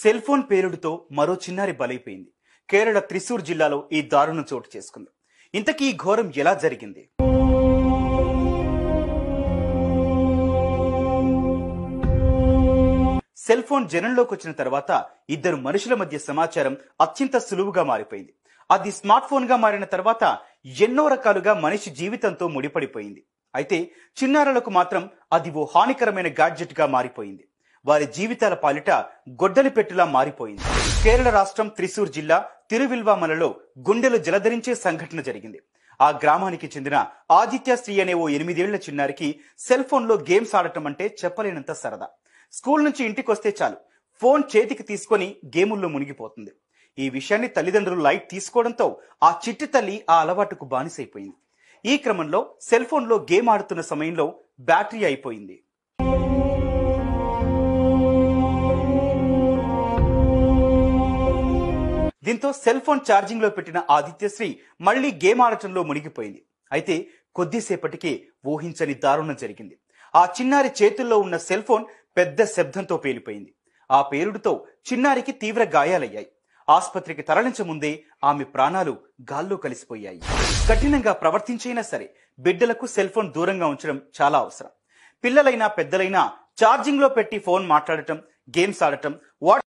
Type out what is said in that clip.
cell phone పేలుడుతో మరో చిన్నారి బలైపోయింది కేరళ త్రిశూర్ జిల్లాలో ఈ దారుణం చోటు చేసుకుంది ఇంతకీ ఈ ఘోరం ఎలా జరిగింది సెల్ ఫోన్ జనంలోకి వచ్చిన తర్వాత ఇద్దరు మనుషుల మధ్య సమాచారం అత్యంత సులువుగా మారిపోయింది అది స్మార్ట్ ఫోన్ గా మారిన తర్వాత ఎన్నో రకాలుగా మనిషి జీవితంతో ముడిపడిపోయింది అయితే చిన్నారులకు మాత్రం అది ఓ హానికరమైన గాడ్జెట్ గా మారిపోయింది వారి జీవితాల పాలిట గొడ్డలి పెట్టులా మారిపోయింది కేరళ రాష్ట్రం త్రిశూర్ జిల్లా తిరువిల్వామలలో గుండెలు జలధరించే సంఘటన జరిగింది ఆ గ్రామానికి చెందిన ఆదిత్య శ్రీ అనే ఓ ఎనిమిదేళ్ల చిన్నారికి సెల్ ఫోన్లో గేమ్స్ ఆడటం అంటే చెప్పలేనంత సరదా స్కూల్ నుంచి ఇంటికి వస్తే చాలు ఫోన్ చేతికి తీసుకొని గేముల్లో మునిగిపోతుంది ఈ విషయాన్ని తల్లిదండ్రులు లైట్ తీసుకోవడంతో ఆ చిట్టి తల్లి ఆ అలవాటుకు బానిసైపోయింది ఈ క్రమంలో సెల్ ఫోన్లో గేమ్ ఆడుతున్న సమయంలో బ్యాటరీ అయిపోయింది దీంతో సెల్ ఫోన్ ఛార్జింగ్ లో పెట్టిన ఆదిత్యశ్రీ మళ్లీ గేమ్ ఆడటంలో మునిగిపోయింది అయితే కొద్దిసేపటికే ఊహించని దారుణం జరిగింది ఆ చిన్నారి చేతుల్లో ఉన్న సెల్ ఫోన్ పెద్ద శబ్దంతో పేలిపోయింది ఆ పేలుడుతో చిన్నారికి తీవ్ర గాయాలయ్యాయి ఆసుపత్రికి తరలించముందే ఆమె ప్రాణాలు గాల్లో కలిసిపోయాయి కఠినంగా ప్రవర్తించైనా సరే బిడ్డలకు సెల్ ఫోన్ దూరంగా ఉంచడం చాలా అవసరం పిల్లలైనా పెద్దలైనా ఛార్జింగ్లో పెట్టి ఫోన్ మాట్లాడటం గేమ్స్ ఆడటం వాట్